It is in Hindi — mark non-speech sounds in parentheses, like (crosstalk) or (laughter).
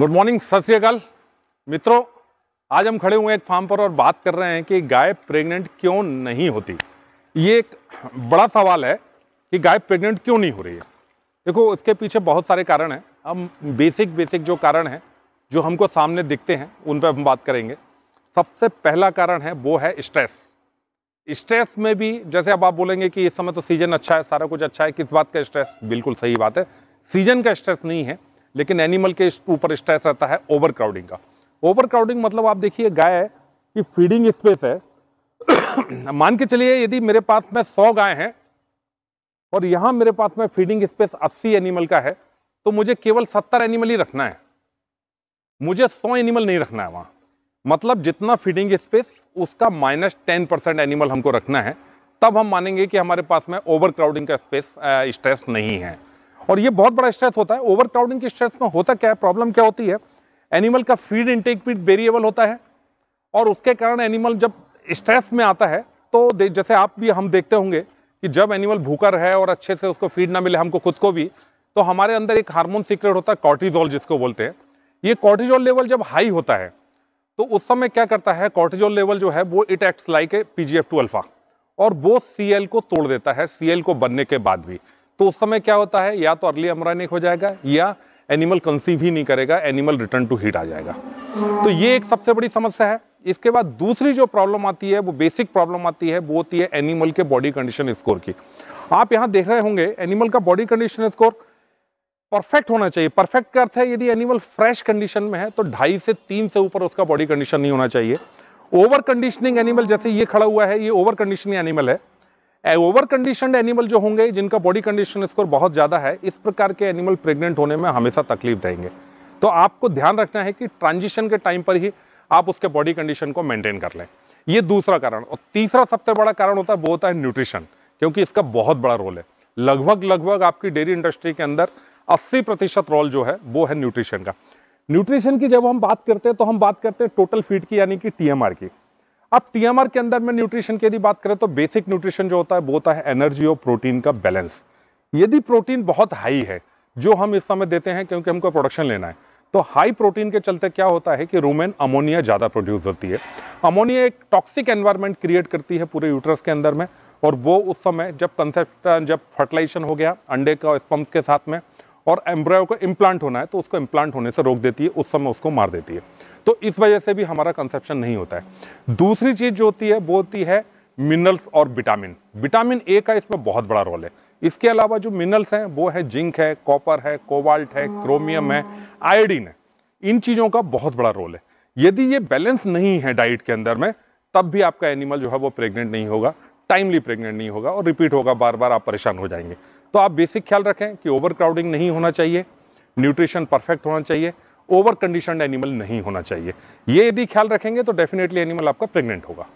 गुड मॉर्निंग सत श्रीकाल मित्रों आज हम खड़े हुए एक फार्म पर और बात कर रहे हैं कि गाय प्रेग्नेंट क्यों नहीं होती ये एक बड़ा सवाल है कि गाय प्रेग्नेंट क्यों नहीं हो रही है देखो इसके पीछे बहुत सारे कारण हैं हम बेसिक बेसिक जो कारण हैं जो हमको सामने दिखते हैं उन पर हम बात करेंगे सबसे पहला कारण है वो है स्ट्रेस स्ट्रेस में भी जैसे अब आप बोलेंगे कि इस समय तो सीजन अच्छा है सारा कुछ अच्छा है किस बात का स्ट्रेस बिल्कुल सही बात है सीजन का स्ट्रेस नहीं है लेकिन एनिमल के ऊपर स्ट्रेस रहता है ओवर क्राउडिंग का ओवर क्राउडिंग मतलब आप देखिए गाय की फीडिंग स्पेस है (coughs) मान के चलिए यदि मेरे पास में सौ गाय हैं और यहाँ मेरे पास में फीडिंग स्पेस अस्सी एनिमल का है तो मुझे केवल सत्तर एनिमल ही रखना है मुझे सौ एनिमल नहीं रखना है वहाँ मतलब जितना फीडिंग स्पेस उसका माइनस टेन परसेंट एनिमल हमको रखना है तब हम मानेंगे कि हमारे पास में ओवर क्राउडिंग का स्पेस स्ट्रेस नहीं है और ये बहुत बड़ा स्ट्रेस होता है ओवर क्राउडिंग के स्ट्रेस में होता क्या है प्रॉब्लम क्या होती है एनिमल का फीड इनटेक भी वेरिएबल होता है और उसके कारण एनिमल जब स्ट्रेस में आता है तो जैसे आप भी हम देखते होंगे कि जब एनिमल भूखा रहे और अच्छे से उसको फीड ना मिले हमको खुद को भी तो हमारे अंदर एक हार्मोन सीक्रेट होता है कॉर्टिजोल जिसको बोलते हैं ये कॉर्टिजोल लेवल जब हाई होता है तो उस समय क्या करता है कॉर्टिजोल लेवल जो है वो it acts like a P G F two alpha और वो सी को तोड़ देता है सी को बनने के बाद भी तो उस समय क्या होता है या तो अर्ली एमरानिक हो जाएगा या एनिमल कंसीव ही नहीं करेगा एनिमल रिटर्न टू हीट आ जाएगा तो ये एक सबसे बड़ी समस्या है इसके बाद दूसरी जो प्रॉब्लम आती है वो बेसिक प्रॉब्लम आती है वो होती है एनिमल के बॉडी कंडीशन स्कोर की आप यहाँ देख रहे होंगे एनिमल का बॉडी कंडीशन स्कोर परफेक्ट होना चाहिए परफेक्ट का अर्थ है यदि एनिमल फ्रेश कंडीशन में है तो ढाई से तीन से ऊपर उसका बॉडी कंडीशन नहीं होना चाहिए ओवर कंडीशनिंग एनिमल जैसे ये खड़ा हुआ है ये ओवर कंडीशनिंग एनिमल है ओवर कंडीशन एनिमल जो होंगे जिनका बॉडी कंडीशन स्कोर बहुत ज़्यादा है इस प्रकार के एनिमल प्रेग्नेंट होने में हमेशा तकलीफ देंगे तो आपको ध्यान रखना है कि ट्रांजिशन के टाइम पर ही आप उसके बॉडी कंडीशन को मेंटेन कर लें ये दूसरा कारण और तीसरा सबसे बड़ा कारण होता है वो होता है न्यूट्रिशन क्योंकि इसका बहुत बड़ा रोल है लगभग लगभग आपकी डेयरी इंडस्ट्री के अंदर 80 प्रतिशत रोल जो है वो है न्यूट्रिशन का न्यूट्रिशन की जब हम बात करते हैं तो हम बात करते हैं टोटल फीड की यानी कि टीएमआर की अब टीएमआर के अंदर में न्यूट्रिशन की यदि बात करें तो बेसिक न्यूट्रिशन जो होता है वो होता है एनर्जी और प्रोटीन का बैलेंस यदि प्रोटीन बहुत हाई है जो हम इस समय देते हैं क्योंकि हमको प्रोडक्शन लेना है तो हाई प्रोटीन के चलते क्या होता है कि रूमेन अमोनिया ज़्यादा प्रोड्यूस होती है अमोनिया एक टॉक्सिक एनवायरनमेंट क्रिएट करती है पूरे यूट्रस के अंदर में और वो उस समय जब कंसेप्ट जब फर्टिलाइजेशन हो गया अंडे का स्पम्प के साथ में और एम्ब्रायो को इम्प्लांट होना है तो उसको इम्प्लांट होने से रोक देती है उस समय उसको मार देती है तो इस वजह से भी हमारा कंसेप्शन नहीं होता है दूसरी चीज़ जो होती है वो होती है मिनरल्स और विटामिन विटामिन ए का इसमें बहुत बड़ा रोल है इसके अलावा जो मिनरल्स हैं वो है जिंक है कॉपर है कोबाल्ट है क्रोमियम हाँ। है आयोडीन है इन चीज़ों का बहुत बड़ा रोल है यदि ये बैलेंस नहीं है डाइट के अंदर में तब भी आपका एनिमल जो है वो प्रेग्नेंट नहीं होगा टाइमली प्रेग्नेंट नहीं होगा और रिपीट होगा बार बार आप परेशान हो जाएंगे तो आप बेसिक ख्याल रखें कि ओवर क्राउडिंग नहीं होना चाहिए न्यूट्रिशन परफेक्ट होना चाहिए ओवर कंडीशन एनिमल नहीं होना चाहिए ये यदि ख्याल रखेंगे तो डेफिनेटली एनिमल आपका प्रेग्नेंट होगा